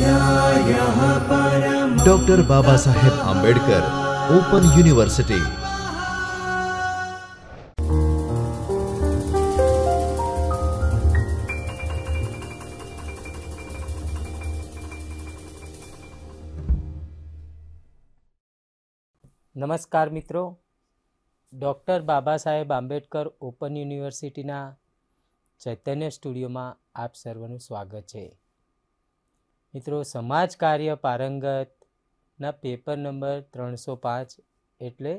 doctor બાબા સાહેબ Ambedkar open university નમસ્કાર મિત્રો ડૉક્ટર બાબા સાહેબ આંબેડકર ઓપન યુનિવર્સિટીના ચૈતન્ય સ્ટુડિયોમાં આપ સર્વનું સ્વાગત છે મિત્રો સમાજ કાર્ય પારંગતના પેપર નંબર ત્રણસો પાંચ એટલે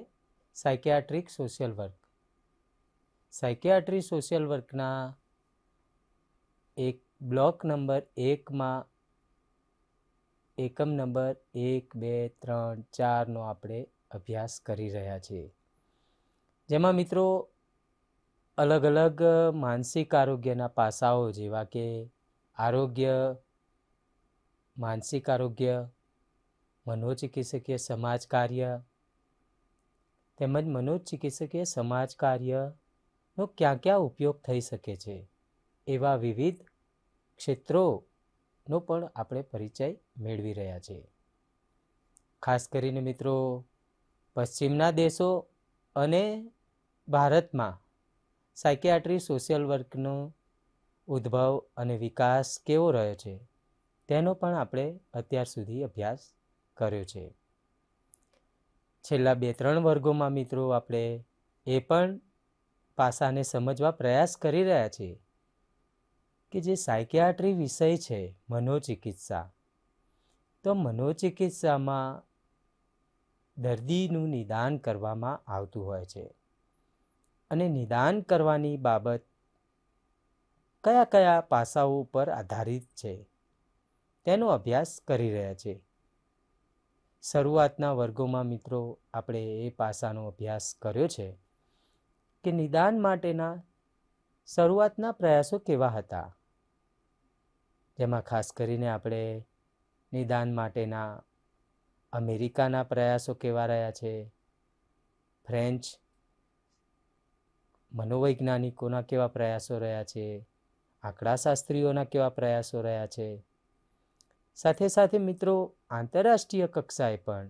psychiatric social work psychiatry social વર્કના એક બ્લોક નંબર એકમાં એકમ નંબર એક બે ત્રણ ચારનો આપણે અભ્યાસ કરી રહ્યા છીએ જેમાં મિત્રો અલગ અલગ માનસિક આરોગ્યના પાસાઓ જેવા કે આરોગ્ય માનસિક આરોગ્ય મનોચિકિત્સકીય સમાજ કાર્ય તેમજ મનોચિકિત્સકીય સમાજ કાર્યનો ક્યાં ક્યાં ઉપયોગ થઈ શકે છે એવા વિવિધ ક્ષેત્રોનો પણ આપણે પરિચય મેળવી રહ્યા છીએ ખાસ કરીને મિત્રો પશ્ચિમના દેશો અને ભારતમાં સાયકિયાટ્રી સોશિયલ વર્કનો ઉદ્ભવ અને વિકાસ કેવો રહ્યો છે તેનો પણ આપણે અત્યાર સુધી અભ્યાસ કર્યો છે છેલ્લા બે ત્રણ વર્ગોમાં મિત્રો આપણે એ પણ પાસાને સમજવા પ્રયાસ કરી રહ્યા છીએ કે જે સાયકિયાટ્રી વિષય છે મનોચિકિત્સા તો મનોચિકિત્સામાં દર્દીનું નિદાન કરવામાં આવતું હોય છે અને નિદાન કરવાની બાબત કયા કયા પાસાઓ ઉપર આધારિત છે તેનો અભ્યાસ કરી રહ્યા છે શરૂઆતના વર્ગોમાં મિત્રો આપણે એ પાસાનો અભ્યાસ કર્યો છે કે નિદાન માટેના શરૂઆતના પ્રયાસો કેવા હતા જેમાં ખાસ કરીને આપણે નિદાન માટેના અમેરિકાના પ્રયાસો કેવા રહ્યા છે ફ્રેન્ચ મનોવૈજ્ઞાનિકોના કેવા પ્રયાસો રહ્યા છે આંકડાશાસ્ત્રીઓના કેવા પ્રયાસો રહ્યા છે સાથે સાથે મિત્રો આંતરરાષ્ટ્રીય કક્ષાએ પણ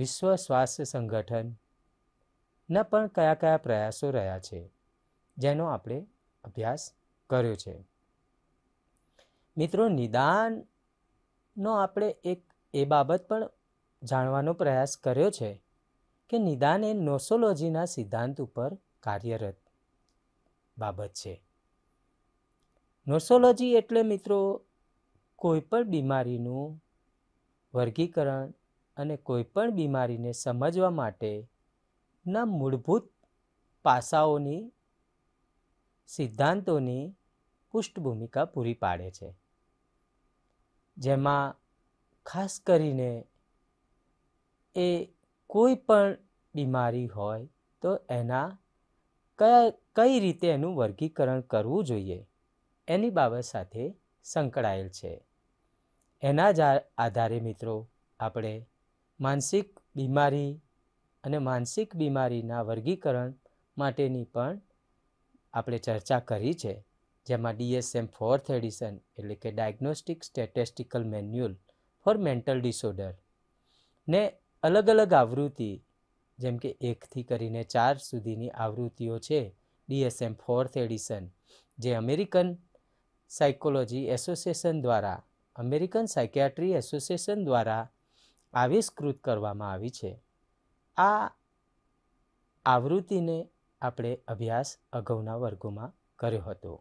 વિશ્વ સ્વાસ્થ્ય સંગઠનના પણ કયા કયા પ્રયાસો રહ્યા છે જેનો આપણે અભ્યાસ કર્યો છે મિત્રો નિદાનનો આપણે એક એ બાબત પણ જાણવાનો પ્રયાસ કર્યો છે કે નિદાન એ નોસોલોજીના સિદ્ધાંત ઉપર કાર્યરત બાબત છે નોસોલોજી એટલે મિત્રો કોઈપણ બીમારીનું વર્ગીકરણ અને કોઈપણ બીમારીને સમજવા માટેના મૂળભૂત પાસાઓની સિદ્ધાંતોની પૃષ્ઠભૂમિકા પૂરી પાડે છે જેમાં ખાસ કરીને એ કોઈ પણ બીમારી હોય તો એના કયા કઈ રીતે એનું વર્ગીકરણ કરવું જોઈએ એની બાબત સાથે સંકળાયેલ છે એના જ આધારે મિત્રો આપણે માનસિક બીમારી અને માનસિક બીમારીના વર્ગીકરણ માટેની પણ આપણે ચર્ચા કરી છે જેમાં ડીએસએમ ફોર્થ એડિશન એટલે કે diagnostic statistical manual for mental disorder ને અલગ અલગ આવૃત્તિ જેમ કે એકથી કરીને ચાર સુધીની આવૃત્તિઓ છે ડીએસએમ ફોર્થ એડિશન જે અમેરિકન સાયકોલોજી એસોસિએશન દ્વારા અમેરિકન સાયકિયાટ્રી એસોસિએશન દ્વારા આવિષ્કૃત કરવામાં આવી છે આ આવૃત્તિને આપણે અભ્યાસ અગાઉના વર્ગોમાં કર્યો હતો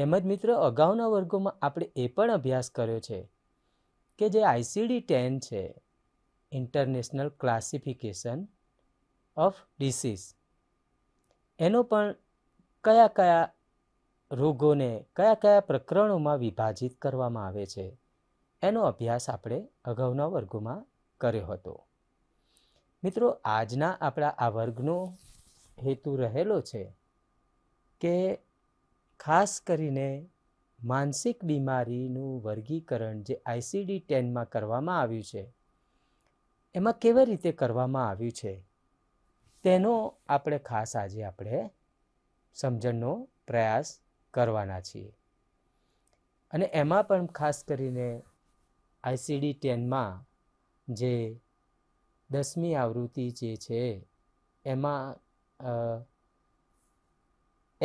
તેમજ મિત્ર અગાઉના વર્ગોમાં આપણે એ પણ અભ્યાસ કર્યો છે કે જે આઈસીડી ટેન છે ઇન્ટરનેશનલ ક્લાસિફિકેશન ઓફ ડિસીઝ એનો પણ કયા કયા રોગોને કયા કયા પ્રકરણોમાં વિભાજિત કરવામાં આવે છે એનો અભ્યાસ આપણે અગાઉના વર્ગોમાં કર્યો હતો મિત્રો આજના આપણા આ વર્ગનો હેતુ રહેલો છે કે ખાસ કરીને માનસિક બીમારીનું વર્ગીકરણ જે આઈસીડી ટેનમાં કરવામાં આવ્યું છે એમાં કેવી રીતે કરવામાં આવ્યું છે તેનો આપણે ખાસ આજે આપણે સમજણનો પ્રયાસ કરવાના છીએ અને એમાં પણ ખાસ કરીને આઈસીડી ટેનમાં જે દસમી આવૃત્તિ જે છે એમાં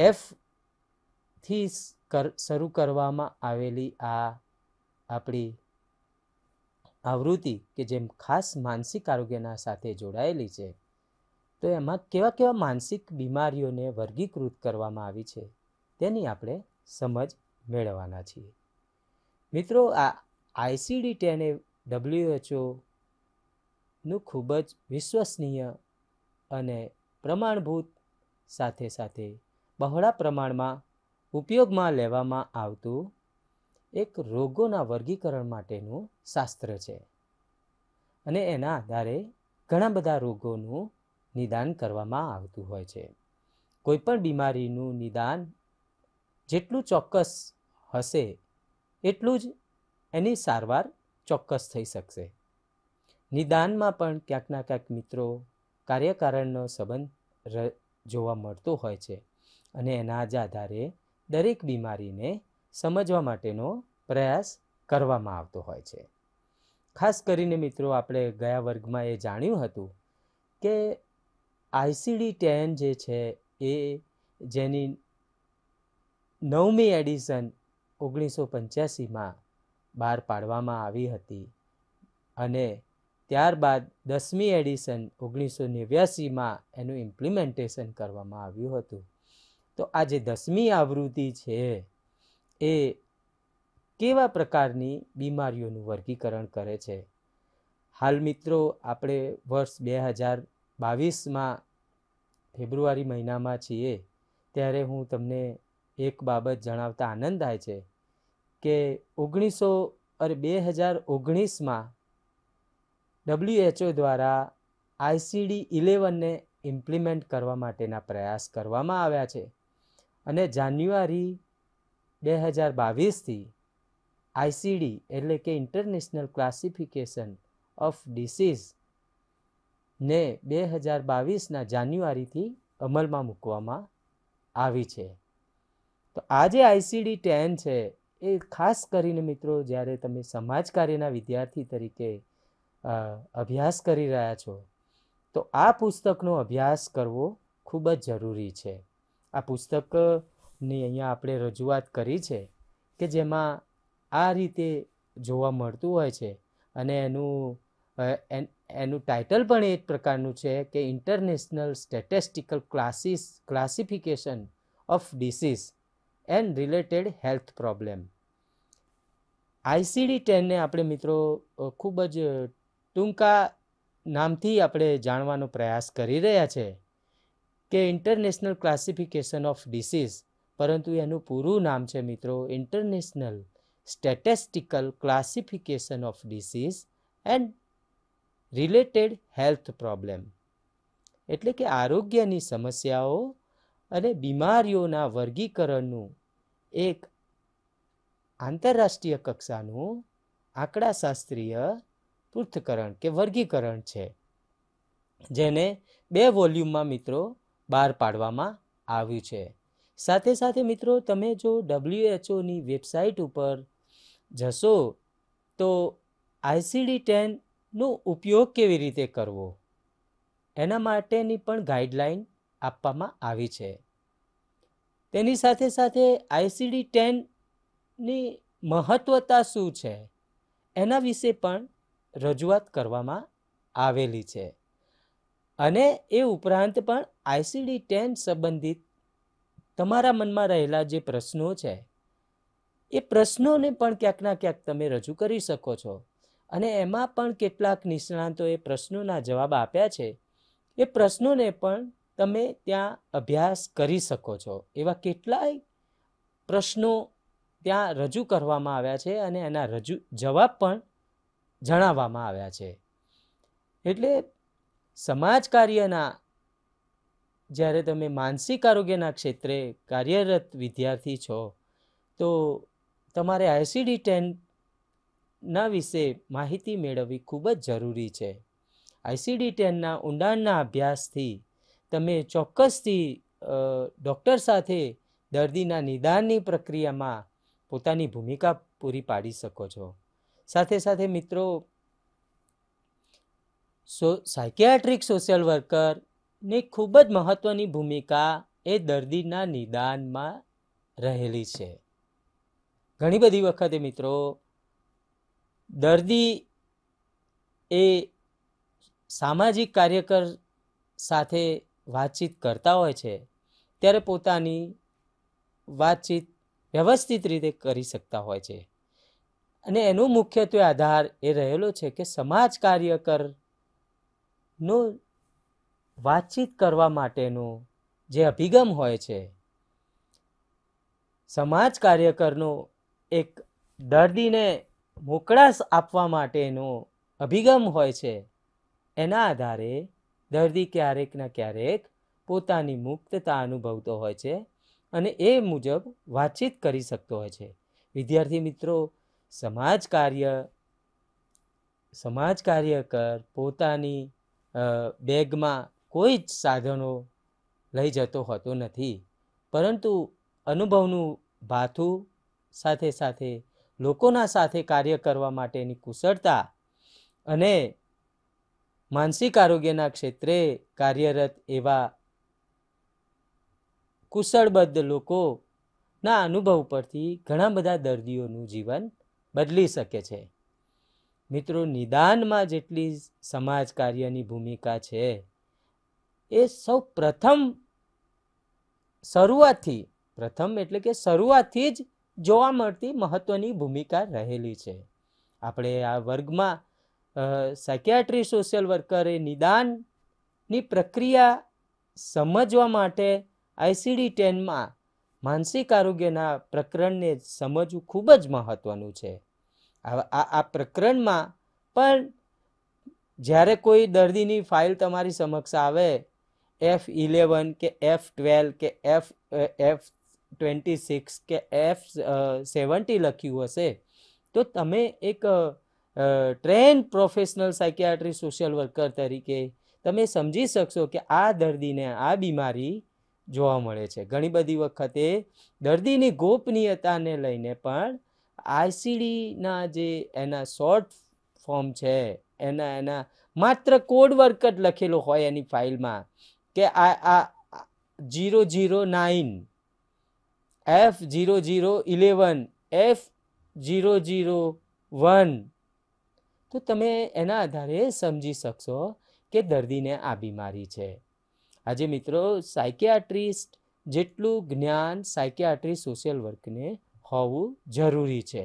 એફથી શરૂ કરવામાં આવેલી આ આપણી આવૃત્તિ કે જેમ ખાસ માનસિક આરોગ્યના સાથે જોડાયેલી છે તો એમાં કેવા કેવા માનસિક બીમારીઓને વર્ગીકૃત કરવામાં આવી છે તેની આપણે સમજ મેળવવાના છીએ મિત્રો આ આઈસીડી ટેન એ ડબલ્યુએચઓનું ખૂબ જ વિશ્વસનીય અને પ્રમાણભૂત સાથે સાથે બહોળા પ્રમાણમાં ઉપયોગમાં લેવામાં આવતું એક રોગોના વર્ગીકરણ માટેનું શાસ્ત્ર છે અને એના આધારે ઘણા બધા રોગોનું નિદાન કરવામાં આવતું હોય છે કોઈપણ બીમારીનું નિદાન જેટલું ચોક્કસ હશે એટલું જ એની સારવાર ચોક્કસ થઈ શકશે નિદાનમાં પણ ક્યાંકના ક્યાંક મિત્રો કાર્યકારણનો સંબંધ જોવા મળતો હોય છે અને એના જ આધારે દરેક બીમારીને સમજવા માટેનો પ્રયાસ કરવામાં આવતો હોય છે ખાસ કરીને મિત્રો આપણે ગયા વર્ગમાં એ જાણ્યું હતું કે આઈસીડી ટેન જે છે એ જેની નવમી એડિશન ઓગણીસો પંચ્યાસીમાં બહાર પાડવામાં આવી હતી અને ત્યારબાદ દસમી એડિશન ઓગણીસો નેવ્યાસીમાં એનું ઇમ્પ્લિમેન્ટેશન કરવામાં આવ્યું હતું તો આ જે દસમી આવૃત્તિ છે એ કેવા પ્રકારની બીમારીઓનું વર્ગીકરણ કરે છે હાલ મિત્રો આપણે વર્ષ બે હજાર બાવીસમાં ફેબ્રુઆરી મહિનામાં છીએ ત્યારે હું તમને એક બાબત જણાવતા આનંદ થાય છે કે ઓગણીસો અરે બે હજાર ઓગણીસમાં ડબ્લ્યુએચઓ દ્વારા આઈસીડી ઇલેવનને ઇમ્પ્લિમેન્ટ કરવા માટેના પ્રયાસ કરવામાં આવ્યા છે અને જાન્યુઆરી બે હજાર બાવીસથી આઈસીડી એટલે કે ઇન્ટરનેશનલ ક્લાસિફિકેશન ઓફ ડિસીઝ ને બે હજાર બાવીસના જાન્યુઆરીથી અમલમાં મૂકવામાં આવી છે તો આ જે આઈસીડી ટેન છે એ ખાસ કરીને મિત્રો જ્યારે તમે સમાજ કાર્યના વિદ્યાર્થી તરીકે અભ્યાસ કરી રહ્યા છો તો આ પુસ્તકનો અભ્યાસ કરવો ખૂબ જ જરૂરી છે આ પુસ્તકની અહીંયા આપણે રજૂઆત કરી છે કે જેમાં આ રીતે જોવા મળતું હોય છે અને એનું એનું ટાઇટલ પણ એક પ્રકારનું છે કે international statistical classes classification of diseases and related health problem ICD ટેનને આપણે મિત્રો ખૂબ જ ટૂંકા નામથી આપણે જાણવાનો પ્રયાસ કરી રહ્યા છે કે ઇન્ટરનેશનલ ક્લાસિફિકેશન ઓફ ડિસીઝ પરંતુ એનું પૂરું નામ છે મિત્રો international statistical classification of diseases and related health problem એટલે કે આરોગ્યની સમસ્યાઓ અને બીમારીઓના વર્ગીકરણનું એક આંતરરાષ્ટ્રીય કક્ષાનું આંકડાશાસ્ત્રીય પૃથ્થકરણ કે વર્ગીકરણ છે જેને બે વોલ્યુમમાં મિત્રો બહાર પાડવામાં આવ્યું છે સાથે સાથે મિત્રો તમે જો ડબલ્યુએચઓની વેબસાઇટ ઉપર જશો તો આઈસીડી ટેનનો ઉપયોગ કેવી રીતે કરવો એના માટેની પણ ગાઈડલાઇન આપવામાં આવી છે તેની સાથે સાથે આઈસીડી ટેનની મહત્વતા શું છે એના વિશે પણ રજૂઆત કરવામાં આવેલી છે અને એ ઉપરાંત પણ આઈસીડી ટેન સંબંધિત તમારા મનમાં રહેલા જે પ્રશ્નો છે એ પ્રશ્નોને પણ ક્યાંકના ક્યાંક તમે રજૂ કરી શકો છો અને એમાં પણ કેટલાક નિષ્ણાંતોએ પ્રશ્નોના જવાબ આપ્યા છે એ પ્રશ્નોને પણ તમે ત્યાં અભ્યાસ કરી શકો છો એવા કેટલાય પ્રશ્નો ત્યાં રજૂ કરવામાં આવ્યા છે અને એના રજૂ જવાબ પણ જણાવવામાં આવ્યા છે એટલે સમાજ કાર્યના જ્યારે તમે માનસિક આરોગ્યના ક્ષેત્રે કાર્યરત વિદ્યાર્થી છો તો તમારે આઈસીડી ટેનના વિશે માહિતી મેળવવી ખૂબ જ જરૂરી છે આઈસીડી ટેનના ઊંડાણના અભ્યાસથી તમે ચોક્કસથી ડૉક્ટર સાથે દર્દીના નિદાનની પ્રક્રિયામાં પોતાની ભૂમિકા પૂરી પાડી શકો છો સાથે સાથે મિત્રો સો સાયકિયાટ્રિક સોશિયલ વર્કરની ખૂબ જ મહત્ત્વની ભૂમિકા એ દર્દીના નિદાનમાં રહેલી છે ઘણી બધી વખતે મિત્રો દર્દી એ સામાજિક કાર્યકર સાથે વાતચીત કરતા હોય છે ત્યારે પોતાની વાતચીત વ્યવસ્થિત રીતે કરી શકતા હોય છે અને એનું મુખ્યત્વે આધાર એ રહેલો છે કે સમાજ કાર્યકરનો વાતચીત કરવા માટેનો જે અભિગમ હોય છે સમાજ કાર્યકરનો એક દર્દીને મોકળાશ આપવા માટેનો અભિગમ હોય છે એના આધારે દર્દી ક્યારેક ને ક્યારેક પોતાની મુક્તતા અનુભવતો હોય છે અને એ મુજબ વાતચીત કરી શકતો હોય છે વિદ્યાર્થી મિત્રો સમાજ કાર્ય સમાજ કાર્યકર પોતાની બેગમાં કોઈ જ સાધનો લઈ જતો હોતો નથી પરંતુ અનુભવનું ભાથું સાથે સાથે લોકોના સાથે કાર્ય કરવા માટેની કુશળતા અને માનસિક આરોગ્યના ક્ષેત્રે કાર્યરત એવા કુશળબદ્ધ લોકોના અનુભવ પરથી ઘણા બધા દર્દીઓનું જીવન બદલી શકે છે મિત્રો નિદાનમાં જેટલી સમાજ કાર્યની ભૂમિકા છે એ સૌ પ્રથમ શરૂઆતથી પ્રથમ એટલે કે શરૂઆતથી જ જોવા મળતી મહત્ત્વની ભૂમિકા રહેલી છે આપણે આ વર્ગમાં સાયકિયાટ્રી સોશિયલ વર્કરે નિદાનની પ્રક્રિયા સમજવા માટે આઈસીડી ટેનમાં માનસિક આરોગ્યના પ્રકરણને સમજવું ખૂબ જ મહત્ત્વનું છે આ પ્રકરણમાં પણ જ્યારે કોઈ દર્દીની ફાઇલ તમારી સમક્ષ આવે એફ ઇલેવન કે એફ ટ્વેલ્વ કે એફ એફ ટ્વેન્ટી સિક્સ કે એફ સેવન્ટી લખ્યું હશે તો તમે એક train professional psychiatry social worker તરીકે તમે સમજી શકશો કે આ દર્દીને આ બીમારી જોવા મળે છે ઘણી બધી વખતે દર્દીની ગોપનીયતાને લઈને પણ આઈસીડીના જે એના શોર્ટ ફોર્મ છે એના એના માત્ર કોડ વર્ક જ લખેલો હોય એની ફાઇલમાં કે આ આ zero zero nine F zero zero eleven F zero zero one તો તમે એના આધારે સમજી શકશો કે દર્દીને આ બીમારી છે આજે મિત્રો સાયકિયાટ્રિસ્ટ જેટલું જ્ઞાન સાયકિયાટ્રી સોશિયલ વર્કને હોવું જરૂરી છે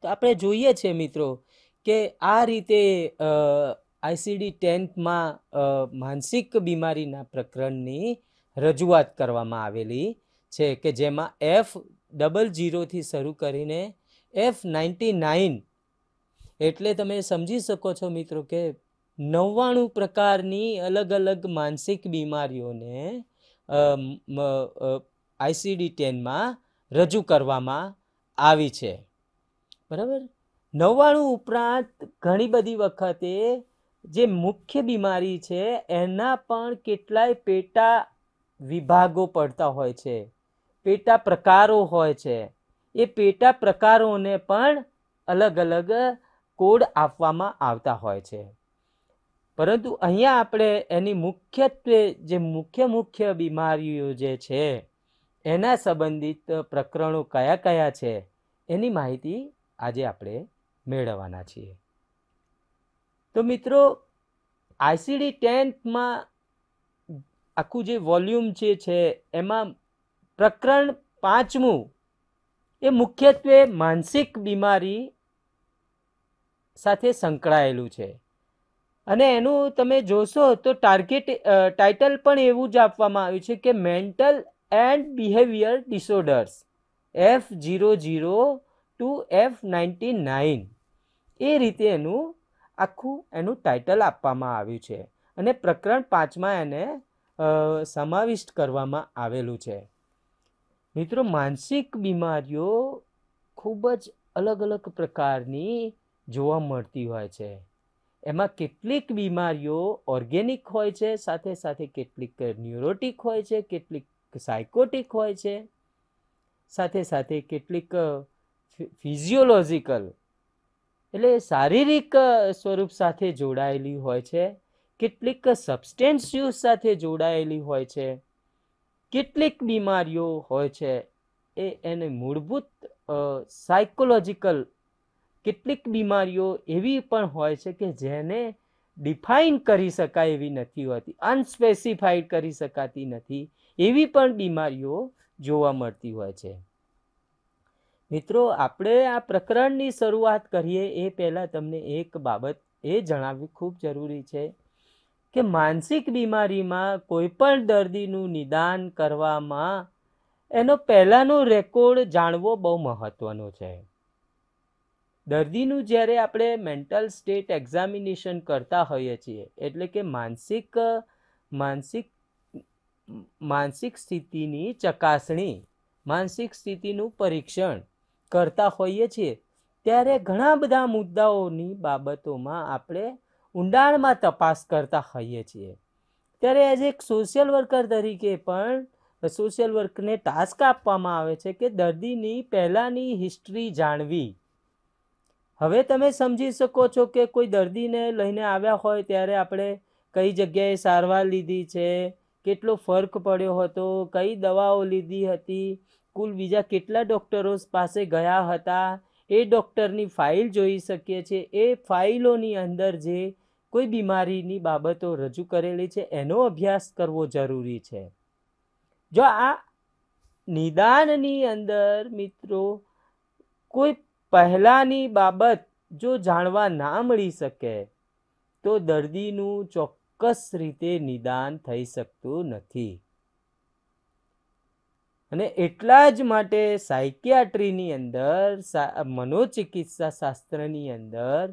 તો આપણે જોઈએ છે મિત્રો કે આ રીતે આઈસીડી ટેન્થમાં માનસિક બીમારીના પ્રકરણની રજૂઆત કરવામાં આવેલી છે કે જેમાં એફ ડબલ જીરોથી શરૂ કરીને એફ નાઇન્ટી નાઇન એટલે તમે સમજી શકો છો મિત્રો કે નવ્વાણું પ્રકારની અલગ અલગ માનસિક બીમારીઓને આઈસીડી ટેનમાં રજૂ કરવામાં આવી છે બરાબર નવ્વાણું ઉપરાંત ઘણી બધી વખતે જે મુખ્ય બીમારી છે એના પણ કેટલાય પેટા વિભાગો પડતા હોય છે પેટા પ્રકારો હોય છે એ પેટા પ્રકારોને પણ અલગ અલગ કોડ આપવામાં આવતા હોય છે પરંતુ અહીંયા આપણે એની મુખ્યત્વે જે મુખ્ય મુખ્ય બીમારીઓ જે છે એના સંબંધિત પ્રકરણો કયા કયા છે એની માહિતી આજે આપણે મેળવવાના છીએ તો મિત્રો આઈસીડી ટેન્થમાં આખું જે વોલ્યુમ જે છે એમાં પ્રકરણ પાંચમું એ મુખ્યત્વે માનસિક બીમારી સાથે સંકળાયેલું છે અને એનું તમે જોશો તો ટાર્ગેટ ટાઇટલ પણ એવું જ આપવામાં આવ્યું છે કે mental and behaviour disorders F zero zero two F ninety nine એ રીતે એનું આખું એનું ટાઇટલ આપવામાં આવ્યું છે અને પ્રકરણ પાંચમાં એને સમાવિષ્ટ કરવામાં આવેલું છે મિત્રો માનસિક બીમારીઓ ખૂબ જ અલગ અલગ પ્રકારની જોવા મળતી હોય છે એમાં કેટલીક બીમારીઓ ઓર્ગેનિક હોય છે સાથે સાથે કેટલીક ન્યુરોટિક હોય છે કેટલીક સાયકોટિક હોય છે સાથે સાથે કેટલીક ફિઝિયોલોજિકલ એટલે શારીરિક સ્વરૂપ સાથે જોડાયેલી હોય છે કેટલીક સબસ્ટેન્સ યુઝ સાથે જોડાયેલી હોય છે કેટલીક બીમારીઓ હોય છે એ એને મૂળભૂત સાયકોલોજિકલ કેટલીક બીમારીઓ એવી પણ હોય છે કે જેને ડિફાઇન કરી શકાય એવી નથી હોતી અનસ્પેસિફાઈડ કરી શકાતી નથી એવી પણ બીમારીઓ જોવા મળતી હોય છે મિત્રો આપણે આ પ્રકરણની શરૂઆત કરીએ એ પહેલાં તમને એક બાબત એ જણાવવી ખૂબ જરૂરી છે કે માનસિક બીમારીમાં કોઈપણ દર્દીનું નિદાન કરવામાં એનો પહેલાંનો રેકોર્ડ જાણવો બહુ મહત્ત્વનો છે દર્દીનું જ્યારે આપણે મેન્ટલ સ્ટેટ એક્ઝામિનેશન કરતા હોઈએ છીએ એટલે કે માનસિક માનસિક માનસિક સ્થિતિની ચકાસણી માનસિક સ્થિતિનું પરીક્ષણ કરતા હોઈએ છીએ ત્યારે ઘણા બધા મુદ્દાઓની બાબતોમાં આપણે ઊંડાણમાં તપાસ કરતા હોઈએ છીએ ત્યારે એઝ એક સોશિયલ વર્કર તરીકે પણ સોશિયલ વર્કને ટાસ્ક આપવામાં આવે છે કે દર્દીની પહેલાંની હિસ્ટ્રી જાણવી હવે તમે સમજી શકો છો કે કોઈ દર્દીને લઈને આવ્યા હોય ત્યારે આપણે કઈ જગ્યાએ સારવાર લીધી છે કેટલો ફર્ક પડ્યો હતો કઈ દવાઓ લીધી હતી કુલ બીજા કેટલા ડૉક્ટરો પાસે ગયા હતા એ ડૉક્ટરની ફાઇલ જોઈ શકીએ છીએ એ ફાઇલોની અંદર જે કોઈ બીમારીની બાબતો રજૂ કરેલી છે એનો અભ્યાસ કરવો જરૂરી છે જો આ નિદાનની અંદર મિત્રો કોઈ પહેલાંની બાબત જો જાણવા ના મળી શકે તો દર્દીનું ચોક્કસ રીતે નિદાન થઈ શકતું નથી અને એટલા જ માટે સાયકિયાટ્રીની અંદર મનોચિકિત્સા શાસ્ત્રની અંદર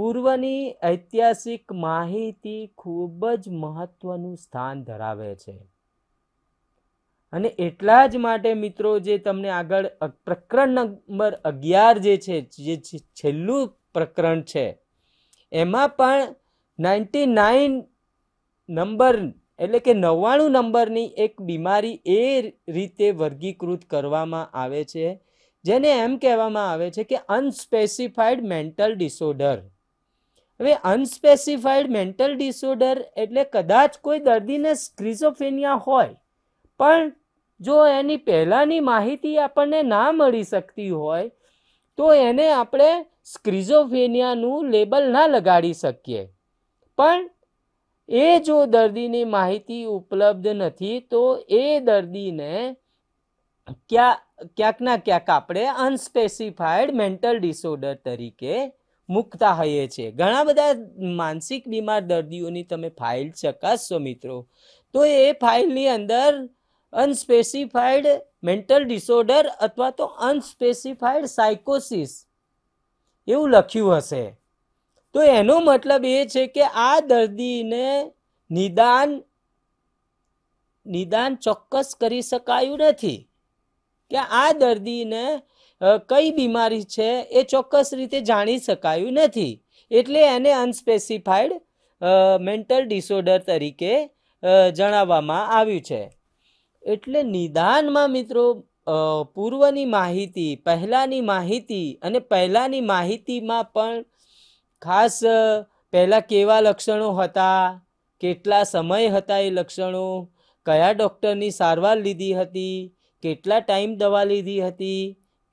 પૂર્વની ઐતિહાસિક માહિતી ખૂબ જ મહત્ત્વનું સ્થાન ધરાવે છે અને એટલા જ માટે મિત્રો જે તમને આગળ પ્રકરણ નંબર અગિયાર જે છે જે છેલ્લું પ્રકરણ છે એમાં પણ નાઇન્ટી નાઇન નંબર એટલે કે નવ્વાણું નંબરની એક બીમારી એ રીતે વર્ગીકૃત કરવામાં આવે છે જેને એમ કહેવામાં આવે છે કે અનસ્પેસિફાઈડ મેન્ટલ ડિસઓર્ડર હવે અનસ્પેસિફાઈડ મેન્ટલ ડિસઓર્ડર એટલે કદાચ કોઈ દર્દીને સ્ક્રિઝોફેનિયા હોય પણ જો એની પહેલાંની માહિતી આપણને ના મળી શકતી હોય તો એને આપણે સ્ક્રિઝોફેનિયાનું લેબલ ના લગાડી શકીએ પણ એ જો દર્દીની માહિતી ઉપલબ્ધ નથી તો એ દર્દીને ક્યાં ક્યાંકના ક્યાંક આપણે અનસ્પેસિફાઈડ મેન્ટલ ડિસઓર્ડર તરીકે મૂકતા હોઈએ છીએ ઘણા બધા માનસિક બીમાર દર્દીઓની તમે ફાઇલ ચકાસશો મિત્રો તો એ ફાઇલની અંદર અનસ્પેસિફાઈડ મેન્ટલ ડિસઓર્ડર અથવા તો અનસ્પેસિફાઈડ સાયકોસિસ એવું લખ્યું હશે તો એનો મતલબ એ છે કે આ દર્દીને નિદાન નિદાન ચોક્કસ કરી શકાયું નથી કે આ દર્દીને કઈ બીમારી છે એ ચોક્કસ રીતે જાણી શકાયું નથી એટલે એને અનસ્પેસિફાઈડ મેન્ટલ ડિસઓર્ડર તરીકે જણાવવામાં આવ્યું છે એટલે નિદાનમાં મિત્રો પૂર્વની માહિતી પહેલાંની માહિતી અને પહેલાંની માહિતીમાં પણ ખાસ પહેલાં કેવા લક્ષણો હતા કેટલા સમય હતા એ લક્ષણો કયા ડૉક્ટરની સારવાર લીધી હતી કેટલા ટાઈમ દવા લીધી હતી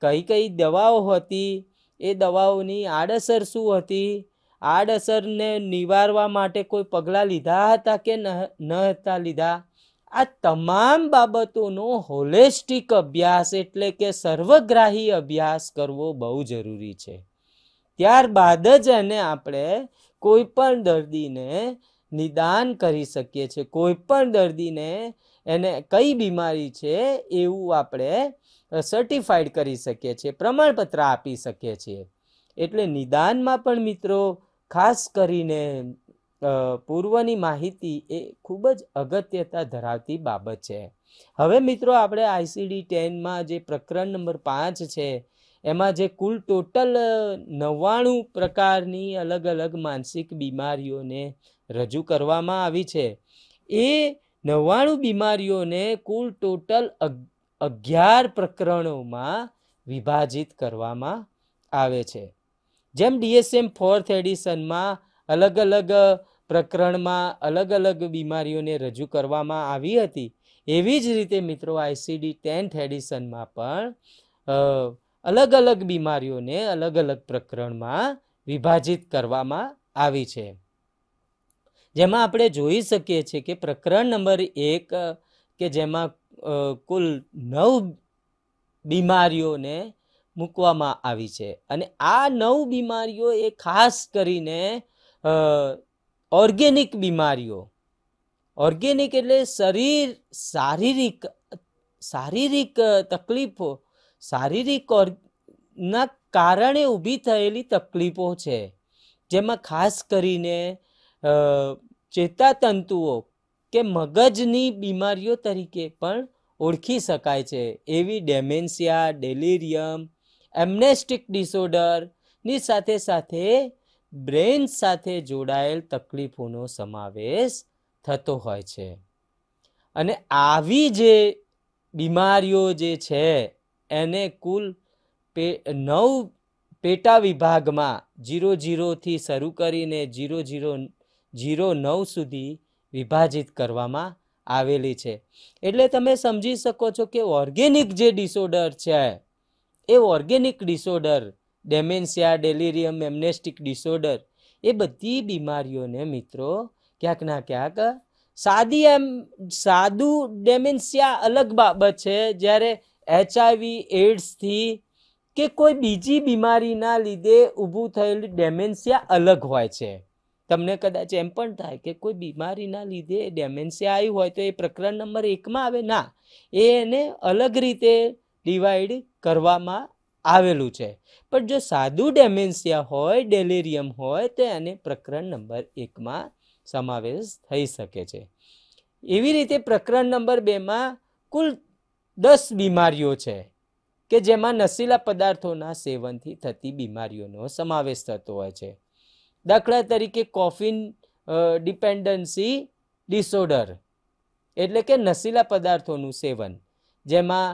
કઈ કઈ દવાઓ હતી એ દવાઓની આડઅસર શું હતી આડઅસરને નિવારવા માટે કોઈ પગલાં લીધા હતા કે ન હતા લીધા આ તમામ બાબતોનો હોલેસ્ટિક અભ્યાસ એટલે કે સર્વગ્રાહી અભ્યાસ કરવો બહુ જરૂરી છે ત્યારબાદ જ એને આપણે કોઈ પણ દર્દીને નિદાન કરી શકીએ છીએ કોઈ પણ દર્દીને એને કઈ બીમારી છે એવું આપણે સર્ટિફાઈડ કરી શકીએ છીએ પ્રમાણપત્ર આપી શકીએ છીએ એટલે નિદાનમાં પણ મિત્રો ખાસ કરીને પૂર્વની માહિતી એ ખૂબ જ અગત્યતા ધરાવતી બાબત છે હવે મિત્રો આપણે આઈસીડી ટેનમાં જે પ્રકરણ નંબર પાંચ છે એમાં જે કુલ ટોટલ નવ્વાણું પ્રકારની અલગ અલગ માનસિક બીમારીઓને રજૂ કરવામાં આવી છે એ નવ્વાણું બીમારીઓને કુલ ટોટલ અગિયાર પ્રકરણોમાં વિભાજિત કરવામાં આવે છે જેમ ડીએસએમ ફોર્થ એડિશનમાં અલગ અલગ પ્રકરણમાં અલગ અલગ બીમારીઓને રજૂ કરવામાં આવી હતી એવી જ રીતે મિત્રો આઈસીડી ટેન્થ એડિશનમાં પણ અલગ અલગ બીમારીઓને અલગ અલગ પ્રકરણમાં વિભાજિત કરવામાં આવી છે જેમાં આપણે જોઈ શકીએ છીએ કે પ્રકરણ નંબર એક કે જેમાં કુલ નવ બીમારીઓને મૂકવામાં આવી છે અને આ નવ બીમારીઓ એ ખાસ કરીને ઓર્ગેનિક બીમારીઓ ઓર્ગેનિક એટલે શરીર શારીરિક શારીરિક તકલીફો શારીરિક ના કારણે ઊભી થયેલી તકલીફો છે જેમાં ખાસ કરીને ચેતાતંતુઓ કે મગજની બીમારીઓ તરીકે પણ ઓળખી શકાય છે એવી ડેમેન્સિયા ડેલિરિયમ એમનેસ્ટિક ડિસઓર્ડરની સાથે સાથે બ્રેઇન સાથે જોડાયેલ તકલીફોનો સમાવેશ થતો હોય છે અને આવી જે બીમારીઓ જે છે એને કુલ પે નવ પેટા વિભાગમાં જીરો જીરોથી શરૂ કરીને જીરો જીરો જીરો નવ સુધી વિભાજિત કરવામાં આવેલી છે એટલે તમે સમજી શકો છો કે ઓર્ગેનિક જે ડિસઓર્ડર છે એ organic disorder dementia delirium amnestic disorder એ બધી બીમારીઓને મિત્રો ક્યાંક ના ક્યાંક સાદી એમ સાદું ડેમેન્સિયા અલગ બાબત છે જ્યારે એચઆઈવી એડ્સથી કે કોઈ બીજી બીમારીના લીધે ઊભું થયેલું ડેમેન્સિયા અલગ હોય છે તમને કદાચ એમ પણ થાય કે કોઈ બીમારીના લીધે ડેમેન્સિયા આવ્યું હોય તો એ પ્રકરણ નંબર એકમાં આવે ના એને અલગ રીતે ડિવાઈડ કરવામાં આવેલું છે પણ જો સાદું ડેમેન્શિયા હોય ડેલેરિયમ હોય તો એને પ્રકરણ નંબર એકમાં સમાવેશ થઈ શકે છે એવી રીતે પ્રકરણ નંબર બેમાં કુલ દસ બીમારીઓ છે કે જેમાં નશીલા પદાર્થોના સેવનથી થતી બીમારીઓનો સમાવેશ થતો હોય છે દાખલા તરીકે કોફિન ડિપેન્ડન્સી ડિસઓર્ડર એટલે કે નશીલા પદાર્થોનું સેવન જેમાં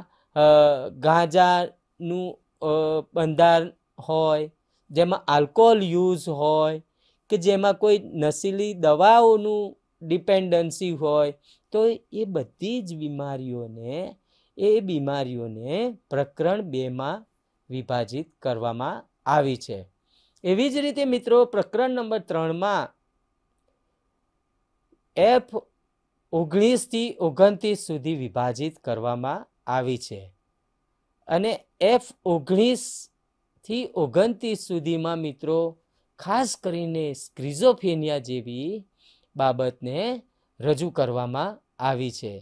ગાંજાનું બંધાર હોય જેમાં આલ્કોહોલ યુઝ હોય કે જેમાં કોઈ નશીલી દવાઓનું ડિપેન્ડન્સી હોય તો એ બધી જ બીમારીઓને એ બીમારીઓને પ્રકરણ બેમાં વિભાજિત કરવામાં આવી છે એવી જ રીતે મિત્રો પ્રકરણ નંબર ત્રણમાં એફ ઓગણીસથી ઓગણત્રીસ સુધી વિભાજિત કરવામાં આવી છે અને એફ ઓગણીસથી ઓગણત્રીસ સુધીમાં મિત્રો ખાસ કરીને સ્ક્રિઝોફેનિયા જેવી બાબતને રજૂ કરવામાં આવી છે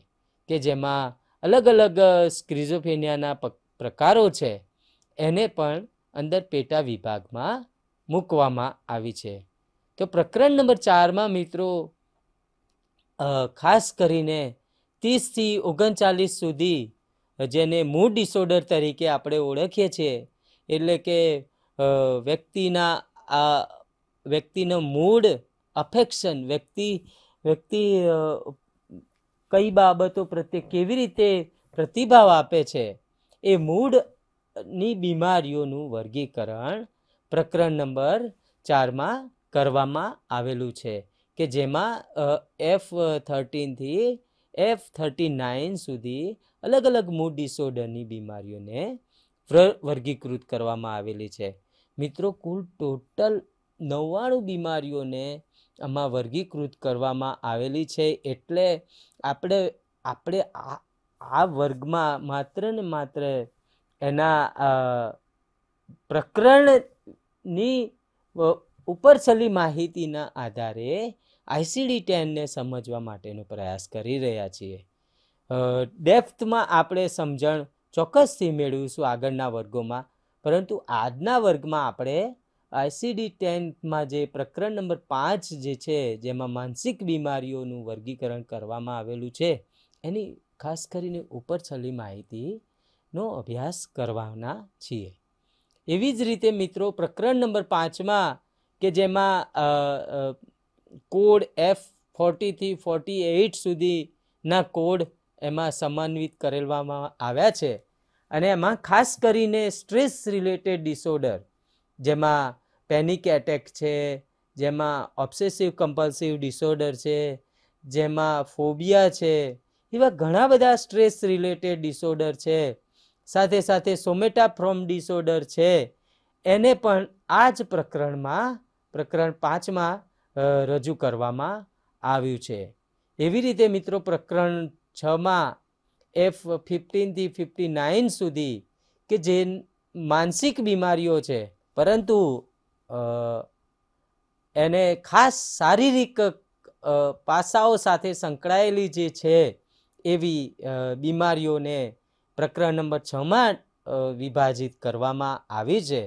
કે જેમાં અલગ અલગ સ્ક્રિઝોફેનિયાના પ્રકારો છે એને પણ અંદર પેટા વિભાગમાં મૂકવામાં આવી છે તો પ્રકરણ નંબર ચારમાં મિત્રો ખાસ કરીને ત્રીસથી ઓગણચાલીસ સુધી જેને મૂડ ડિસઓર્ડર તરીકે આપણે ઓળખીએ છીએ એટલે કે વ્યક્તિના આ વ્યક્તિનો મૂડ અફેક્શન વ્યક્તિ વ્યક્તિ કઈ બાબતો પ્રત્યે કેવી રીતે પ્રતિભાવ આપે છે એ મૂડની બીમારીઓનું વર્ગીકરણ પ્રકરણ નંબર ચારમાં કરવામાં આવેલું છે કે જેમાં એફ થર્ટીનથી એફ થર્ટી નાઇન સુધી અલગ અલગ મૂડ ડિસઓર્ડરની બીમારીઓને વર્ગીકૃત કરવામાં આવેલી છે મિત્રો કુલ ટોટલ નવ્વાણું બીમારીઓને આમાં વર્ગીકૃત કરવામાં આવેલી છે એટલે આપણે આપણે આ આ વર્ગમાં માત્ર ને માત્ર એના પ્રકરણની ઉપરછલી માહિતીના આધારે આઈસીડી ટેનને સમજવા માટેનો પ્રયાસ કરી રહ્યા છીએ ડેપ્થમાં આપણે સમજણ ચોક્કસથી મેળવીશું આગળના વર્ગોમાં પરંતુ આજના વર્ગમાં આપણે આઈસીડી ટેનમાં જે પ્રકરણ નંબર પાંચ જે છે જેમાં માનસિક બીમારીઓનું વર્ગીકરણ કરવામાં આવેલું છે એની ખાસ કરીને ઉપર છેલ્લી માહિતીનો અભ્યાસ કરવાના છીએ એવી જ રીતે મિત્રો પ્રકરણ નંબર પાંચમાં કે જેમાં કોડ એફ ફોર્ટીથી ફોર્ટી એઇટ સુધીના કોડ એમાં સમન્વિત કરેલવામાં આવ્યા છે અને એમાં ખાસ કરીને સ્ટ્રેસ રિલેટેડ ડિસઓર્ડર જેમાં પેનિક એટેક છે જેમાં ઓબ્સેસિવ કમ્પલ્સિવ ડિસઓર્ડર છે જેમાં ફોબિયા છે એવા ઘણા બધા સ્ટ્રેસ રિલેટેડ ડિસઓર્ડર છે સાથે સાથે સોમેટાફ્રોમ ડિસઓર્ડર છે એને પણ આ જ પ્રકરણમાં પ્રકરણ પાંચમાં રજૂ કરવામાં આવ્યું છે એવી રીતે મિત્રો પ્રકરણ છમાં એફ ફિફ્ટીનથી ફિફ્ટી નાઇન સુધી કે જે માનસિક બીમારીઓ છે પરંતુ એને ખાસ શારીરિક પાસાઓ સાથે સંકળાયેલી જે છે એવી બીમારીઓને પ્રકરણ નંબર છમાં વિભાજિત કરવામાં આવી છે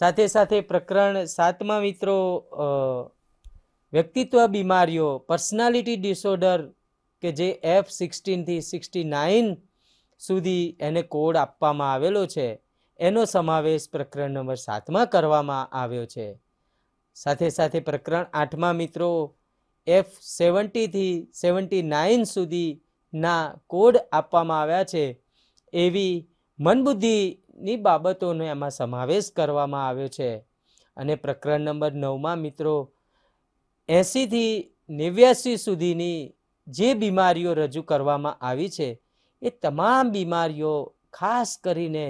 સાથે સાથે પ્રકરણ સાતમાં મિત્રો વ્યક્તિત્વ બીમારીઓ પર્સનાલિટી ડિસઓર્ડર કે જે એફ સિક્સટીનથી સિક્સટી નાઇન સુધી એને કોડ આપવામાં આવેલો છે એનો સમાવેશ પ્રકરણ નંબર સાતમાં કરવામાં આવ્યો છે સાથે સાથે પ્રકરણ આઠમાં મિત્રો એફ સેવન્ટીથી સેવન્ટી નાઇન સુધીના કોડ આપવામાં આવ્યા છે એવી મનબુદ્ધિ ની બાબતોનો એમાં સમાવેશ કરવામાં આવ્યો છે અને પ્રકરણ નંબર નવમાં મિત્રો એંસીથી નેવ્યાસી સુધીની જે બીમારીઓ રજૂ કરવામાં આવી છે એ તમામ બીમારીઓ ખાસ કરીને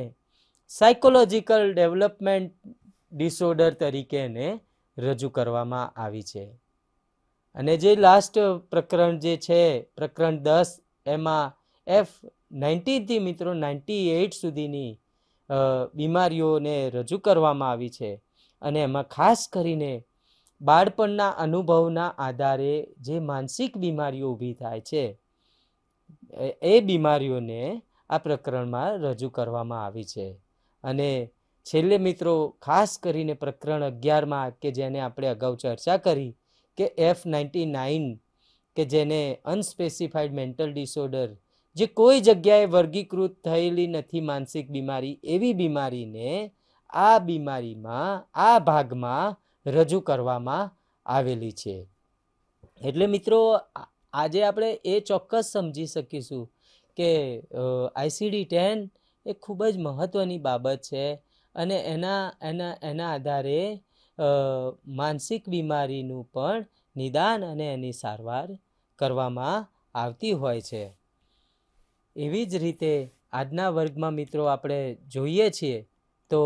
સાયકોલોજીકલ ડેવલપમેન્ટ ડિસઓર્ડર તરીકેને રજૂ કરવામાં આવી છે અને જે લાસ્ટ પ્રકરણ જે છે પ્રકરણ દસ એમાં એફ નાઇન્ટીનથી મિત્રો નાઇન્ટી એઇટ સુધીની બીમારીઓને રજૂ કરવામાં આવી છે અને એમાં ખાસ કરીને બાળપણના અનુભવના આધારે જે માનસિક બીમારીઓ ઊભી થાય છે એ બીમારીઓને આ પ્રકરણમાં રજૂ કરવામાં આવી છે અને છેલ્લે મિત્રો ખાસ કરીને પ્રકરણ અગિયારમાં કે જેને આપણે અગાઉ ચર્ચા કરી કે એફ નાઇન્ટી નાઇન કે જેને અનસ્પેસિફાઈડ મેન્ટલ ડિસઓર્ડર જે કોઈ જગ્યાએ વર્ગીકૃત થયેલી નથી માનસિક બીમારી એવી બીમારીને આ બીમારીમાં આ ભાગમાં રજૂ કરવામાં આવેલી છે એટલે મિત્રો આજે આપણે એ ચોક્કસ સમજી શકીશું કે આઈસીડી ટેન એ ખૂબ જ મહત્ત્વની બાબત છે અને એના એના એના આધારે માનસિક બીમારીનું પણ નિદાન અને એની સારવાર કરવામાં આવતી હોય છે એવી જ રીતે આજના વર્ગમાં મિત્રો આપણે જોઈએ છીએ તો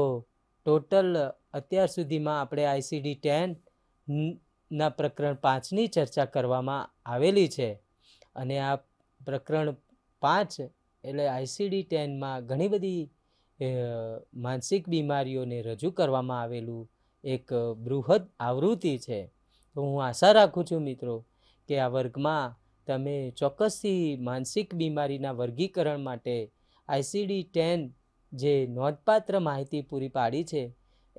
ટોટલ અત્યાર સુધીમાં આપણે આઈસીડી ટેન ના પ્રકરણ પાંચની ચર્ચા કરવામાં આવેલી છે અને આ પ્રકરણ પાંચ એટલે આઈસીડી ટેનમાં ઘણી બધી માનસિક બીમારીઓને રજૂ કરવામાં આવેલું એક બૃહદ આવૃત્તિ છે તો હું આશા રાખું છું મિત્રો કે આ વર્ગમાં તમે ચોક્કસથી માનસિક બીમારીના વર્ગીકરણ માટે આઈસીડી ટેન જે નોંધપાત્ર માહિતી પૂરી પાડી છે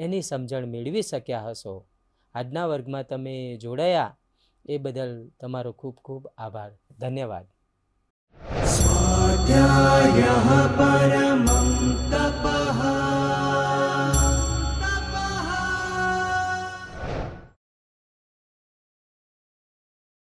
એની સમજણ મેળવી શક્યા હશો આજના વર્ગમાં તમે જોડાયા એ બદલ તમારો ખૂબ ખૂબ આભાર ધન્યવાદ પરમં